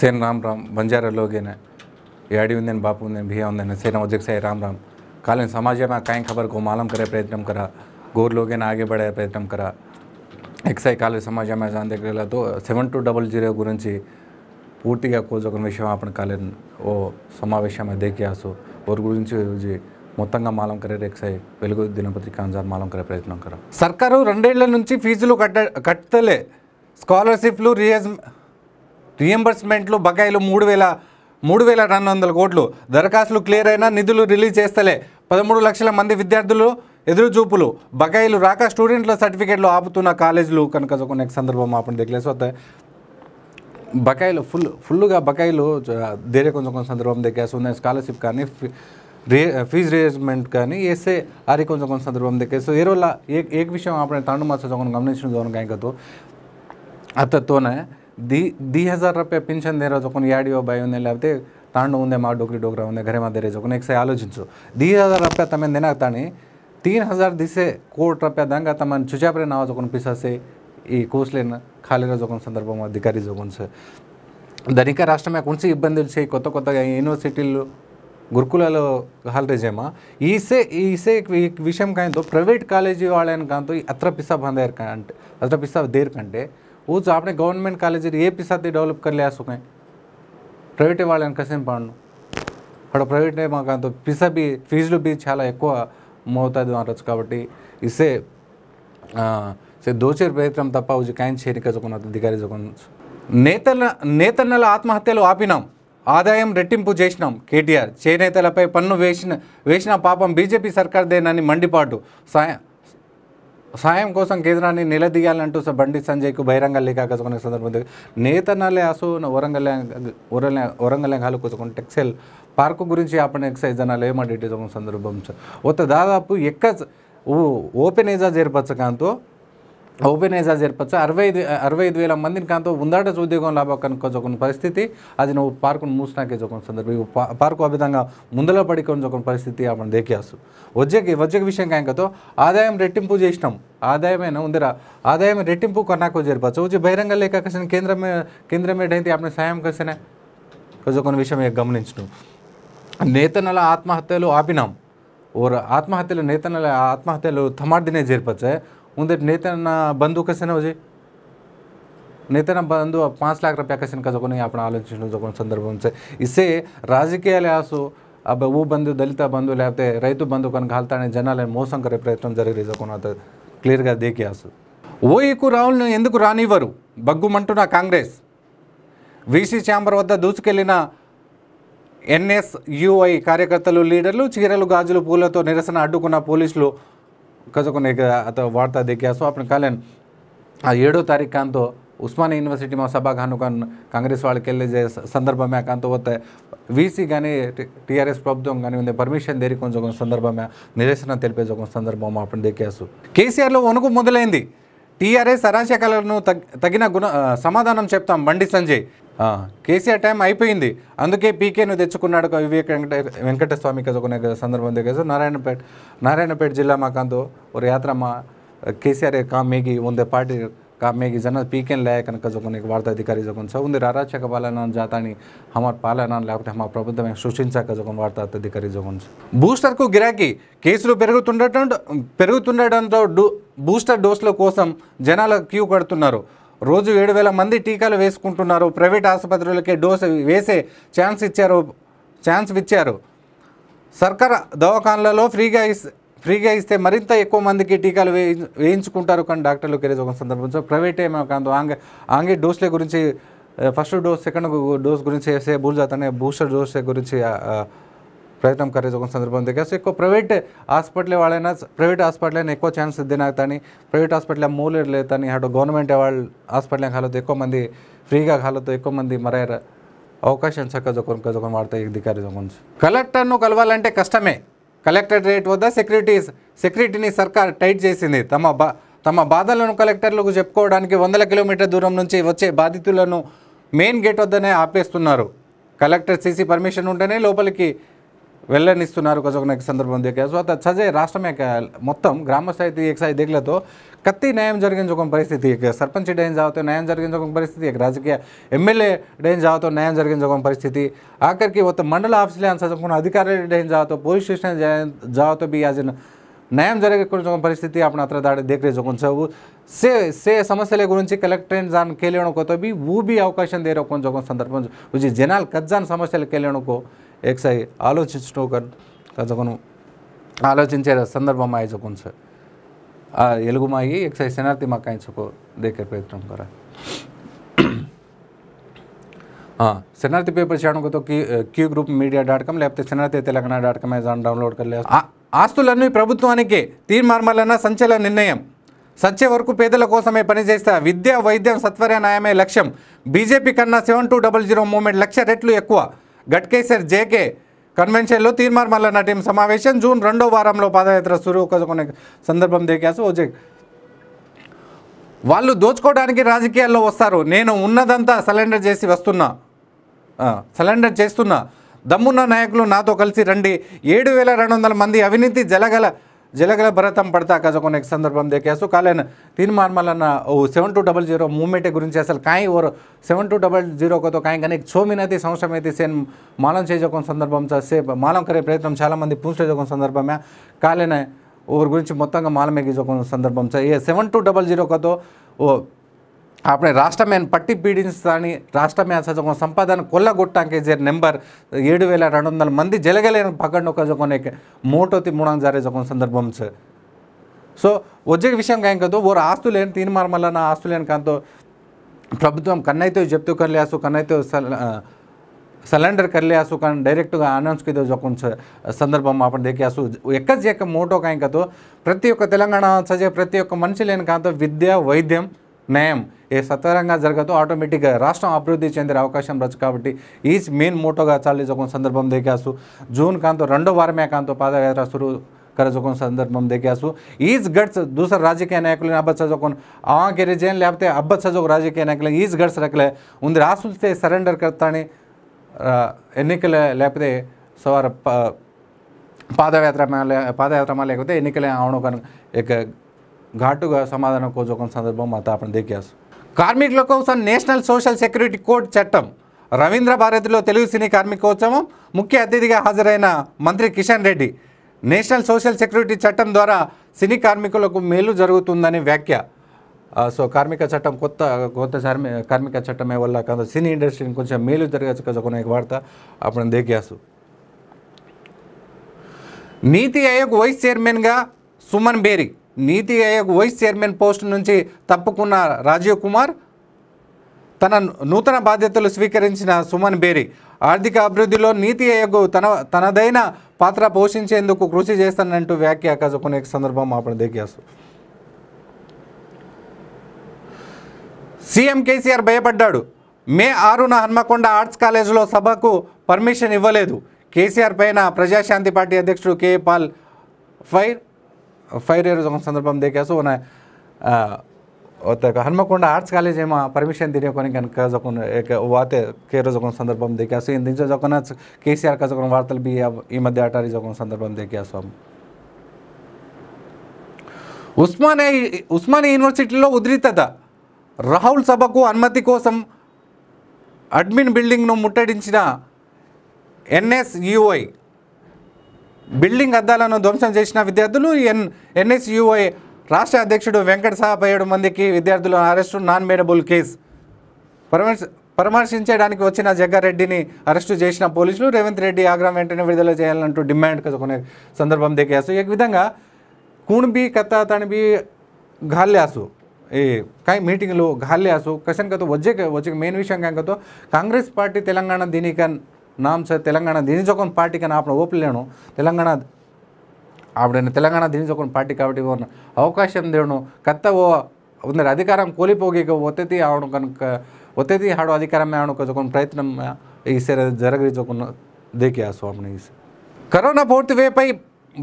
सेन राम राम बंजार लोगे ऐडी बापू बिहे उन्दे सेन उद्योग साई राम राम कल समाज में काय खबर को मालूम करे प्रयत्न करा गोर लोगे आगे बढ़े प्रयत्न करा एक्साई कल समाज में जान दिल्ला तो सवन टू डबल जीरो गुरी पूर्ति को विषय अपन कल ओ सवेश देखे आसो और गुरी मौत मालूम करे एक्साई वेल दिन पत्रिका मालूम करे प्रयत्न करा सरकार रेडे फीजु कटले स्कालशिप रिहेज రియంబర్స్మెంట్లు బకాయిలు మూడు వేల మూడు వేల రెండు వందల కోట్లు దరఖాస్తులు క్లియర్ అయినా నిధులు రిలీజ్ చేస్తలే పదమూడు లక్షల మంది విద్యార్థులు ఎదురుచూపులు బకాయిలు రాక స్టూడెంట్ల సర్టిఫికేట్లు ఆపుతున్న కాలేజీలు కనుక కొన్ని సందర్భం ఆపండి దగ్గర సో బకాయిలు ఫుల్ ఫుల్గా బకాయిలు దేరే కొంచెం కొంచెం సందర్భం దగ్గర ఉన్నాయి స్కాలర్షిప్ కానీ రే ఫీజ్ రియర్స్మెంట్ కానీ వేస్తే అది కొంచెం కొంచెం సందర్భం దగ్గర సో ఏ రోజు ఏ ఏ విషయం ఆపడే తాండు మాసం గమనించిన గౌరవం కాకతో అతతోనే दी दी ಹಜಾರ್ ರೂಪಾಯಿ ಪಿನ್ಷನ್ ದೇರೋ ಜೊಕೊನ್ ಯಾಡಿಯೋ ಬಯೋನೆಲ್ಲ ಅವತ್ತೆ ತಾಂಡು ಮುಂದೆ ಮಾ ಡೋಕ್ರಿ ಡೋಗ್ರ ಒಂದೆ ಘರೆ ಮಾದೇರೆ ಜೊಕೊನ್ ಎಕ್ಸೆ ಆಲೋಚಿಸು ದಿ ಹಜಾರ್ ರೂಪಾಯಿ ತಮೆ ನೆನಾಗ ತಾಣಿ ತೀನ್ ಹಜಾರ್ ದಿಸೆ ಕೋಟ್ ರೂಪಾಯಿ ದಂಗ ತಮನ್ ಚುಚಾಪ್ರೆ ನಾವ ಜೊಕೊನ್ ಪಿಸಾಸೆ ಈ ಕೋಸ್ಲೆನ ಖಾಲಿರ ಜೊಕೊನ್ ಸಂದರ್ಭ ಅಧಿಕಾರಿ ಜೊಕೊನ್ ಸರ್ ధనిక రాష్ట్రం కొంచెం ఇబ్బందులు చేయి కొత్త కొత్తగా యూనివర్సిటీలు గురుకులలో హాలిడేజేమా ఈసే ఈసే విషయం కాంతో ప్రైవేట్ కాలేజీ వాళ్ళని కాంతో అత్ర పిసా బందేరు కంటే అత్ర పిసా దేరు కంటే वो जो આપણે ગવર્મેન્ટ કોલેજ એ પૈસાથી ડેવલપ કરી લે શું કંઈ ప్రైవేట్ వాళ్ళని కసేం పాడను అక్కడ ప్రైవేట్ మాకు అంత పిసా బి ఫీజులు బి చాలా ఎక్కువ మోతాదు అనొచ్చు కాబట్టి ఇసే సే దోచేరు ప్రయత్నం తప్ప ఉజు కాయన్ చేయనిక జొకొనదు అధికారి జొకొనచ్చు నేతల నేతన్నల ఆత్మహత్యలు ఆపినాం ఆదాయం రెట్టింపు చేసినాం కేటీఆర్ చేనేతలపై పన్ను వేసిన వేసిన పాపం బీజేపీ సర్కార్దేనని మండిపాటు సాయం సాయం కోసం కేంద్రాన్ని నిలదీయాలంటూ బండి సంజయ్కు బహిరంగ లేఖ కసుకునే సందర్భంలో నేతనాలే అసలు వరంగల్ వరంగల్ కూసుకుని టెక్స్టైల్ పార్కు గురించి ఆపణ ఎక్సైజ్ జనాలు ఏమో డీటెయిల్స్ సందర్భం ఒత్త దాదాపు ఎక్క ఓపెన్ ఏజా కాంతో ఓపెనైజేషన్ చెప్పచ్చు అరవై ఐదు అరవై ఐదు వేల మందిని కాంతో ఉందాట ఉద్యోగం లాభకొనుకోజొకని పరిస్థితి అది నువ్వు పార్కును మూసినాకే జోకొని సందర్భం పార్కు ఆ విధంగా ముందలో పడికొని జోకొని పరిస్థితి మనం దేకేయాసు వచ్చే వచ్చే విషయం కాంకతో ఆదాయం రెట్టింపు చేసినాం ఆదాయమైన ఉందిరా ఆదాయం రెట్టింపు కొన్నాకో జరిపచ్చు వచ్చి బహిరంగ లేఖ కసిన కేంద్రమే కేంద్రం ఏంటైతే ఆమె సాయం కసినే కొన్ని విషయం గమనించడం నేతనల ఆత్మహత్యలు ఆపినాం ఓ ఆత్మహత్యలు నేతనల ఆత్మహత్యలు తమార్దినే జరిపచ్చే ఉంది नेतन బంధు कसे వచ్చి नेत्याना బంధు पाच लाख రూపాయ కసిన जगून అప్పుడు ఆలోచించిన జగన్ సందర్భం ఉంచే ఇసే రాజకీయాలు ఆసు अब वो బంధు దళిత బంధు లేకపోతే రైతు బంధు కనుక కాల్తానే జనాలని మోసం కరే ప్రయత్నం జరిగి జగన్ క్లియర్గా దేకి ఆసు ఓఈకు రాహుల్ను ఎందుకు రానివ్వరు బగ్గుమంటున్న కాంగ్రెస్ వీసీ ఛాంబర్ వద్ద దూసుకెళ్లిన ఎన్ఎస్యుఐ కార్యకర్తలు లీడర్లు చీరలు గాజులు పూలతో నిరసన అడ్డుకున్న పోలీసులు કશોકોને એક వార్త દેખ્યા છો આપણે કાલે ఏడో తారీఖు కాంతో ఉస్మాని యూనివర్సిటీ మా సభ కాను కాంగ్రెస్ వాళ్ళకి వెళ్ళే సందర్భమే కాంతో పోతే వీసీ కానీ టీఆర్ఎస్ ప్రభుత్వం కానీ ఉంది పర్మిషన్ దేరి కొంచెం సందర్భమే నిరసన తెలిపే జగన్ సందర్భం అప్పుడు దేకేసు కేసీఆర్లో వణుకు మొదలైంది టీఆర్ఎస్ అరాచకాలను తగిన గుణ సమాధానం చెప్తాం బండి సంజయ్ కేసీఆర్ టైం అయిపోయింది అందుకే పీకేను తెచ్చుకున్నాడు వివేక వెంకట వెంకటస్వామి కదా సందర్భం దగ్గర నారాయణపేట నారాయణపేట జిల్లా మాకందు ఒక యాత్ర మా కేసీఆర్ కామేగి ఉందే పార్టీ ಕಾಮ್ಯಾಗಿ ಜನ ಪೀಕೆನ್ ಲಾಯಕನ ಕಜಕೊನಿಗೆ ವಾರ್ತಾಧಿಕಾರಿ ಜೊಕೊನ್ ಸ ఉంది రారాచక పాలన ಜಾತಾನಿ హమర్ పాలన లేకపోతే మా ప్రభుత్వం సృష్టించాక జగన్ వార్తాధికారి జగన్ బూస్టర్కు గిరాకీ కేసులు పెరుగుతుండటం పెరుగుతుండటంతో బూస్టర్ డోసుల కోసం జనాల క్యూ కడుతున్నారు రోజు ఏడు వేల మంది టీకాలు వేసుకుంటున్నారు ప్రైవేట్ ఆసుపత్రులకే డోసు వేసే ఛాన్స్ ఇచ్చారు ఛాన్స్ ఇచ్చారు సర్కార్ దవాఖాన్లలో ఫ్రీగా ఫ్రీగా ఇస్తే మరింత ఎక్కువ మందికి టీకాలు వేయించుకుంటారు కానీ డాక్టర్లు కెరీజ్ ఒక సందర్భం ప్రైవేట్ ఏమో కాదు ఆంగే ఆంగే డోస్ల గురించి ఫస్ట్ డోస్ సెకండ్ డోస్ గురించి వేసే బూల్ జాతనే బూస్టర్ డోస్ గురించి ప్రయత్నం ಕಾರ್ಯ సందర్భం ಸಂದರ್ಭ ಬಂದಾಗ ఎక్కువ ప్రైవేట్ హాస్పిటల్ వాళ్ళైనా ప్రైవేట్ హాస్పిటల్ అయినా ఎక్కువ ఛాన్స్ ఇద్దేనాగ్తాని ప్రైవేట్ హాస్పిటల్ మూలు లేదని అటు గవర్నమెంట్ వాళ్ళు హాస్పిటల్ కాలతో ఎక్కువ మంది ఫ్రీగా కాలతో ఎక్కువ మంది మరారు అవకాశం చక్క జోకొని జోకొని వాడతాయి అధికారి జోకొని కలెక్టర్ను కలవాలంటే కష్టమే కలెక్టర్ రేట్ వద్ద సెక్యూరిటీస్ సెక్యూరిటీని సర్కార్ టైట్ చేసింది తమ బా తమ బాధలను కలెక్టర్లకు చెప్పుకోవడానికి వందల కిలోమీటర్ దూరం నుంచి వచ్చే బాధితులను మెయిన్ గేట్ వద్దనే ఆపేస్తున్నారు కలెక్టర్ సీసీ పర్మిషన్ ఉంటేనే లోపలికి वेल्लिस्ट गजोक सदर्भ में देखा सो अत सजे राष्ट्र में मोतम ग्राम स्थाई एक साइड देख ले कत् न्याय जरिए जो पैस्थित एक सरपंच डेन जाओ तो न्याय जो पैस्थित एक राजकीय एमएलए डेन जाओ तो न्याय जरिए जो पैस्थिति आखिर की वो मंडल आफी अंसाकों अधिकार डेन जाओ तो पुलिस स्टेशन जाओ तो भी आज न्याय जरिए जो पैस्थित अपना अत्र दाड़ी देख रहे जो से से समस्या गुरी कलेक्ट्रेट जान के तो भी वो भी अवकाश दे रहा जो सदर्भ जनाल कज्जा समस्या के लिए એકસાઈ ఆలోచించడం కథకును ఆలోచించే సందర్భం ఆయచకున్ సార్ ఆ ఎలుగుమాయి એકસાઈ શરણાર્થી માં કાંઈચકો દેખે પ્રયત્ન કરે हाँ शरणार्थी पेपर चाणों को तो Q group media dot com లేకపోతే శరణార్థి Telangana dot com Amazon download కలే ఆస్తులన్నీ ప్రభుత్వానికే తీర్మార్మలన్న సంచలన నిర్ణయం సచ్చే వరకు పేదల కోసమే పనిచేస్తా విద్య వైద్యం సత్వర న్యాయమే లక్ష్యం బీజేపీ కన్నా seven two double zero movement lakh రెట్లు ఎక్కువ గట్కేసర్ జేకే కన్వెన్షన్లో తీర్మార్ మల్లన్న టీం సమావేశం జూన్ రెండో వారంలో పాదయాత్ర సురువు కొనే సందర్భం దేకాసు ఓజే వాళ్ళు దోచుకోవడానికి రాజకీయాల్లో వస్తారు నేను ఉన్నదంతా సలెండర్ చేసి వస్తున్నా సలెండర్ చేస్తున్నా దమ్మున్న నాయకులు నాతో కలిసి రండి ఏడు మంది అవినీతి జలగల ಜಲಗಲ ಭರತಂ ಪಡ್ತಾ ಕಜಕೊನ ಎಕ್ ಸಂದರ್ಭಂ ದೇಖೇಸು ಕಾಲೇನ ತೀನ್ మార్మలన్న ఓ seven two double zero movement గురించి అసలు కాయి ఓర్ సెవెన్ టూ డబల్ జీరో కొత్త కాయి కానీ సో సంవత్సరం అయితే సేన్ మాలం చేజోకొన సందర్భం సే మాలం కరే ప్రయత్నం చాలామంది పూంచేజోకొన సందర్భమే కాలేనే ఓర్ గురించి మొత్తంగా మాలం ఎగ్గిజోకొన సందర్భం సార్ ఏ సెవెన్ టూ డబల్ జీరో కొత్త ఓ આપણે రాష్ట్రమేన్ పట్టి పీడించడాని రాష్ట్ర మేసజకొన సంపాదన కొల్లగొట్టడానికి జే నెంబర్ 7200 మంది జలగలేని పగడొక జకొన మోటోతి మూడంగ్ జారే జకొన సందర్భం చే సో ఒజ్జే విషయం గాయంకతో ఓ ఆస్తులేని తీన్ మార్మలన ఆస్తులేని కాంతో ప్రభుత్వం కన్నైతే జప్తు కర్లేసు కన్నైతే सलेंडर कर लिया सो कारण डायरेक्ट अनाउंस की जोकन संदर्भ में आप देखा सो एक मोटो कहीं का तो प्रति ओक तेलंगाण सजे प्रति ओक मनि लेने का तो विद्या वैद्यम नयम ये सत्वर जरगत आटोमेट राष्ट्र अभिवृद्धि चंदे अवकाश रच काबी मेन मोटो का चाली जो सदर्भ देखा जून का रो वारमे का पादयात्रा शुरू कर जो सदर्भ देखा ईज गड्स दूसरा राजकीय नायक अब जो आवा के लेते अब जो राजकीय नायक ईज गड्स रखले उन सरेंडर करता एन कहते सवार पादयात्रा पादयात्रा लेकिन एन कहीं आवड़ों का एक ఘాటుగా సమాధానం కోజోకం సందర్భం మా తాపన దిగ్యాసు కార్మికుల కోసం నేషనల్ సోషల్ సెక్యూరిటీ కోడ్ చట్టం రవీంద్ర భారతిలో తెలుగు సినీ కార్మికోత్సవం ముఖ్య అతిథిగా హాజరైన మంత్రి Kishan Reddy national social security చట్టం ద్వారా సినీ కార్మికులకు మేలు జరుగుతుందని వ్యాఖ్య సో కార్మిక చట్టం కొత్త కొత్త కార్మిక చట్టమే వల్ల కాదు సినీ ఇండస్ట్రీని కొంచెం మేలు జరగచ్చు కదా కొన్ని వార్త అప్పుడు దేగ్యాసు నీతి ఆయోగ్ వైస్ చైర్మన్గా సుమన్ బేరీ నీతి ఆయోగ్ వైస్ చైర్మన్ పోస్ట్ నుంచి తప్పుకున్న రాజీవ్ కుమార్ తన నూతన బాధ్యతలు స్వీకరించిన సుమన్ బేరీ ఆర్థిక అభివృద్ధిలో నీతి ఆయోగ్ తన తనదైన పాత్ర పోషించేందుకు కృషి చేస్తానంటూ వ్యాఖ్య కొనే సందర్భం అప్పుడు దిగేస్తూ సీఎం కేసీఆర్ భయపడ్డాడు మే ఆరున హన్మకొండ ఆర్ట్స్ కాలేజీలో సభకు పర్మిషన్ ఇవ్వలేదు కేసీఆర్ పైన ప్రజాశాంతి పార్టీ అధ్యక్షుడు కే పాల్ ఫైర్ ફાયર એર જંગ સંદર્ભમ દેખ્યાસો અને ઓતે કા હનમકೊಂಡ આર્ટસ કોલેજ મે પરમિશન દીરી કોને ગનકા જક એક વાતે કેરો જંગ સંદર્ભમ દેખ્યાસી ઇન્દિંચા જકના કેએસઆર કા જંગ ભારતલ બી એમદયાટારી જંગ સંદર્ભમ દેખ્યાસો ઉસ્માન એ ઉસ્માન યુનિવર્સિટી લો ઉદરીત તા રાહુલ સબકુ હનમતી કોસમ એડમિન બિલ્ડિંગ નો મુટડિંચિના એનએસયુઆઈ బిల్డింగ్ అద్దాలను ధ్వంసం చేసిన విద్యార్థులు ఎన్ ఎన్ఎస్యుఐ రాష్ట్ర అధ్యక్షుడు వెంకట సాహబ్ ఏడు మందికి విద్యార్థుల అరెస్టు నాన్ మేడబుల్ కేసు పరమర్శ పరామర్శించడానికి వచ్చిన జగ్గారెడ్డిని అరెస్టు చేసిన పోలీసులు రేవంత్ రెడ్డి ఆగ్రహం వెంటనే విడుదల చేయాలంటూ డిమాండ్ కొనే సందర్భం దిగేసు ఈ విధంగా కూణబి కథ తణబి ఘాల్యాసు ఈ కై మీటింగ్లు ఘాల్యాసు కసంకతో వచ్చే వచ్చే మెయిన్ విషయం కాకతో కాంగ్రెస్ పార్టీ తెలంగాణ దీనికన్ నాం సార్ తెలంగాణ దీని జోకన్ పార్టీకి ఓపెన్ లేను తెలంగాణ ఆవిడైన తెలంగాణ దీని జోకన్ పార్టీ కాబట్టి అవకాశం దేవును కత్త ఓ ఉందరు అధికారం కోలిపోగిక ఒత్తిది ఆవిడ కనుక ఒత్తిది ఆడు అధికారమే ఆవిడ జోకన్ ప్రయత్నం ఈసారి జరగరి జోకన్ దేకే ఆ స్వామిని కరోనా పూర్తి వేపై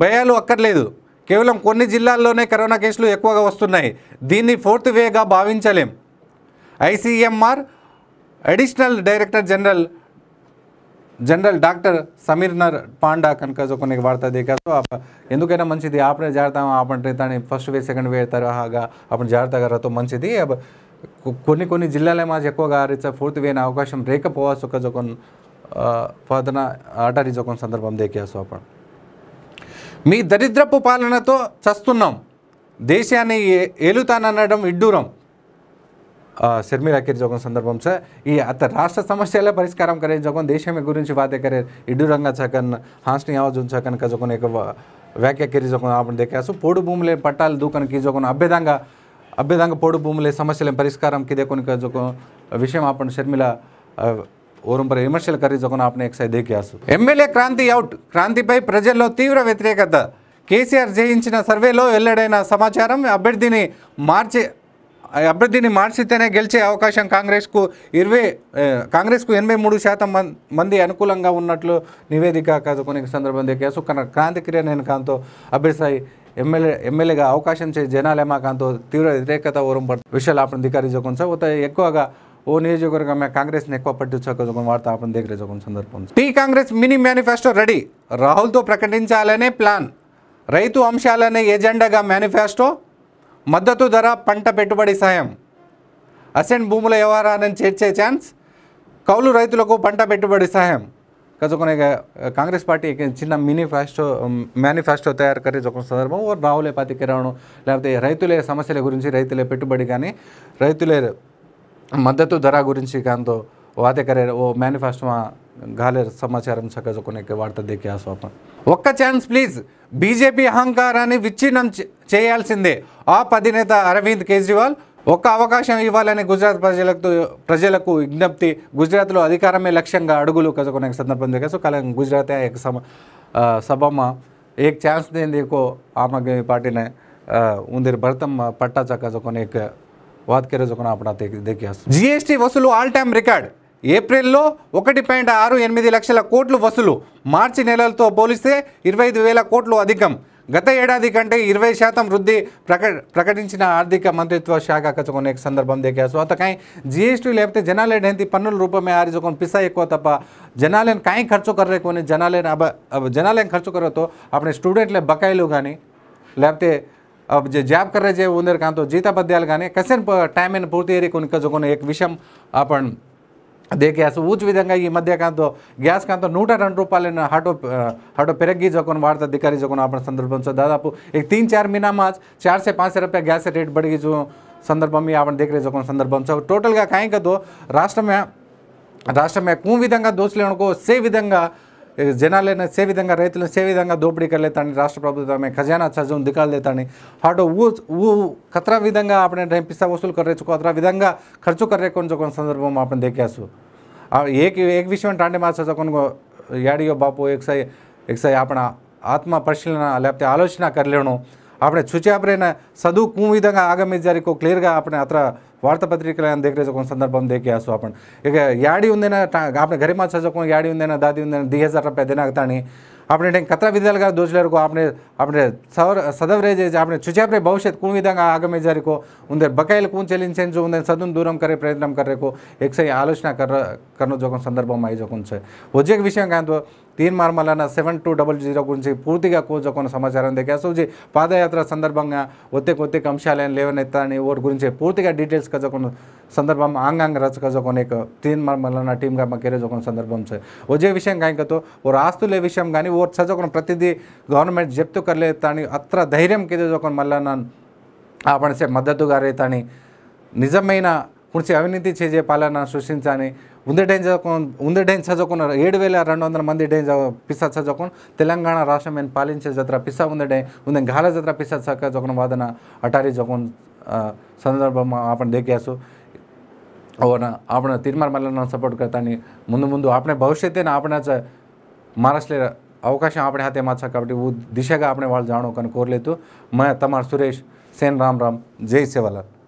భయాలు అక్కర్లేదు కేవలం కొన్ని జిల్లాల్లోనే కరోనా కేసులు ఎక్కువగా వస్తున్నాయి దీన్ని ఫోర్త్ వేగా భావించలేం ICMR additional director general general doctor Samiran Panda కనుక కొన్ని వార్తా దేకాసు ఎందుకైనా మంచిది ఆపడే జాగ్రత్త ఆపంటే ఫస్ట్ వే సెకండ్ వే తరహాగా అప్పుడు జాగ్రత్తగా మంచిది కొన్ని కొన్ని జిల్లాలే మాది ఎక్కువగా రీచ్ ఫోర్త్ వేన అవకాశం రేకపోవాల్సి ఒక జోకొన్ పదన ఆటారి జోకొన్ సందర్భం దేకాసు అప్పుడు మీ దరిద్రపు పాలనతో చస్తున్నాం దేశాన్ని ఏలుతానడం ఇడ్డూరం शर्मिला कीर्जोगन జగన్ సందర్భం ये अत राष्ट्र समस्या परिष्कार करे जगन देश में गुरी वादे करे इडूरंगा छकन हाँसनी आवाज उन का जगन एक వ్యాఖ్య కిరిజోకం ఆపని దేకాసు పోడు భూములే పట్టాలు దూకని జగన్ అభ్యదంగా అభ్యదంగా పోడు భూములే సమస్యల పరిష్కారం కిదే కొన్ని జోకం విషయం ఆపణ శర్మిల ఓరంపర విమర్శలు కర్రీ జోకం ఆపణ ఎక్సై దేకాసు ఎమ్మెల్యే క్రాంతి అవుట్ క్రాంతిపై ప్రజల్లో తీవ్ర వ్యతిరేకత కేసీఆర్ జయించిన సర్వేలో వెల్లడైన సమాచారం అభ్యర్థిని మార్చి అభ్యర్థిని మార్చితేనే గెలిచే అవకాశం కాంగ్రెస్కు ఇరవై కాంగ్రెస్కు ఎనభై మూడు శాతం మంది అనుకూలంగా ఉన్నట్లు నివేదిక కదుకునే సందర్భంలో కేసు క్రాంతి నేను కాంతో అభ్యర్థి ఎమ్మెల్యే ఎమ్మెల్యేగా అవకాశం చేసి కాంతో తీవ్ర వ్యతిరేకత ఓరం పడు విషయాలు ఆపణ దిగారిజకొంచా ఎక్కువగా ఓ నియోజకవర్గమే కాంగ్రెస్ని ఎక్కువ పట్టించుకోసం వార్త ఆపణ దిగరేజకొని సందర్భం T Congress mini manifesto ready రాహుల్తో ప్రకటించాలనే ప్లాన్ రైతు అంశాలనే ఎజెండాగా మేనిఫెస్టో మద్దతు ధర పంట పెట్టుబడి సాయం అసెంట్ భూముల వ్యవహారాన్ని చేర్చే ఛాన్స్ కౌలు రైతులకు పంట పెట్టుబడి సాయం కజకొనే కాంగ్రెస్ పార్టీ చిన్న మినీ ఫాస్టో మేనిఫెస్టో తయారు కరే ఒక సందర్భం ఓ రావులే పాతికిరావడం లేకపోతే రైతులే సమస్యల గురించి రైతులే పెట్టుబడి కానీ రైతులే మద్దతు ధర గురించి కాంతో వాతే కరే ఓ మేనిఫెస్టో ઘાલે સમાચારમ સકજો કોને કે વાર્તા દે કે આસો આપન એકા ચાન્સ પ્લીઝ બીજેપી અહંકારાની વિચીનમ ચેયાલસીંદે આ પદિનેતા અરવિંદ કેજરીવાલ એકા અવકાશમ ઇવાલાને ગુજરાત પ્રજેલક પ્રજેલકુ ઇજ્ઞપ્તિ ગુજરાતલો અધિકારમે લક્ષ્યગા અડગુલ કજો કોને સંદર્ભ દે કેસો ગુજરાત એક સમ સભામાં એક ચાન્સ દે દેકો આપમે પાર્ટીને ઉંદર ભરતમ માં પટ્ટા સકજો કોને એક વાત કરે જો કોન આપડા દેખી હસ જીએસટી વસુલ ઓલ ટાઈમ રેકોર્ડ ఏప్రిల్లో ఒకటి పాయింట్ ఆరు ఎనిమిది లక్షల కోట్లు వసూలు మార్చి నెలలతో పోలిస్తే ఇరవై ఐదు వేల కోట్లు అధికం గత ఏడాది కంటే ఇరవై శాతం వృద్ధి ప్రక ప్రకటించిన ఆర్థిక మంత్రిత్వ శాఖ కచ్చుకునే సందర్భం దేకే సో అతకాయ జిఎస్టీ లేకపోతే జనాలే డైంతి పన్నుల రూపమే ఆరిజు పిసా ఎక్కువ తప్ప జనాలేని కాయ ఖర్చు కర్రే కొని జనాలేని అబ జనాలేని ఖర్చు కర్రతో అప్పుడు స్టూడెంట్లే బకాయిలు కానీ లేకపోతే జాబ్ కర్రే ఉందరు కాంతో జీతపద్యాలు కానీ కసిన టైం పూర్తి ఏరి కొన్ని కచ్చుకునే ఒక విషయం అప్పుడు అదే గ్యాస్ विधा విధంగా ఈ गैस का గ్యాస్ కాంతో నూట రెండు రూపాయలైన హటో वार्ता अधिकारी जो आप सदर्भ में दादापू एक तीन चार महीना में आज चार से पाँच रुपया गैस रेट बढ़ गई जो संदर्भ में आप देख रहे जो संदर्भ में टोटल का कहीं का दो राष्ट्र में कू विधा दोष लेको से विधा జనాలను సేవిధంగా రైతులను సేవిధంగా దోపిడీకెళ్ళేతాన్ని రాష్ట్ర ప్రభుత్వమే ఖజానా చజం దిగాలేతాన్ని అటు ఊ ఊ కత్రా విధంగా આપણે టైం పిస్తా వసూలు కర్రేచుకో అత్రా విధంగా ఖర్చు కర్రే కొంచెం కొంచెం సందర్భంలో આપણે દેખ્યાશું એક એક વિશ્વને ટાંડે મારશે તો કોનો યાડીઓ બાપુ એકસાઈ એકસાઈ આપણા આત્મા પરિશીલના લેપ્તે આલોચના કરી લેણું આપણે છૂચા આપણે સદુ કુમ વિદંગા આગમન જરીકો ક્લિયરગા આપણે આત્ર વાર્તાપત્રિકાને દેખરે જો સંદર્ભ દેકે આસો આપણે કે ગાડી ઉંદેના આપણે ઘરે માંસ જો ગાડી ઉંદેના દાદી ઉંદેના 2000 રૂપિયા દેના અતાની අපට කතර විදල්ග දෝෂලරකෝ අපන අපට සවර සදවරේජ අපන චුචපේ භෞෂ්‍යත් කු විදඟ ආගම ජරිකෝ උන්දර බකයිල් කූන් චලින්සෙන් जो उन्हें सदुन दूरम करे प्रयत्न करे को एक सही आलोचना कर करनो जोकन సందర్భం आई जोकन छे ఒజేక్ విషయం కాదు తీన్ మార్మలన సెవెన్ టూ డబల్ జీరో గురించి పూర్తిగా కోజొకొన్న సమాచారం దక్కాసోజీ పాదయాత్ర సందర్భంగా ఒత్తే కొత్త అంశాలను లేవనెత్తాని ఓటు గురించి పూర్తిగా డీటెయిల్స్గా చదువుకున్న સંદર્ભમાં આંગાંગ రసకజోకొని తీన్ మన టీమ్గా మా కెరీర్ ఒక సందర్భం సార్ వచ్చే విషయం కానీ కదా ఓ ఆస్తులే విషయం కానీ ఓ చదువుకున్న ప్రతిదీ గవర్నమెంట్ జప్తు కర్లేదు తాని అత్ర ధైర్యం కెదొక మళ్ళీ నన్ను ఆపణసే మద్దతుగా రేతాని నిజమైన కుడిచి అవినీతి చేసే పాలన సృష్టించని ఉంది డైన్ చదువుకున్న ఉంది డైన్ చదువుకున్న ఏడు వేల రెండు వందల మంది డైన్ పిస్సా చదువుకుని తెలంగాణ రాష్ట్రం మేము పాలించే జత్ర పిస్సా ఉంది డై ఉంది గాల జత్ర పిస్సా చక్క చదువుకున్న వాదన అటారీ చదువుకున్న సందర్భం ఆపణ దేకేసు અોણા આપણા તિરમરમલને સપોર્ટ કરતાની મુન મુન આપને ભવિષ્યતેના આપના મહારાશલે અવકાશ આપડે હાથે માછા કાપટી દિશેગા આપણે વાળ જાણો કન કોર લેતુ મે તમાર સુરેશ સેન રામ રામ જય સેવાલા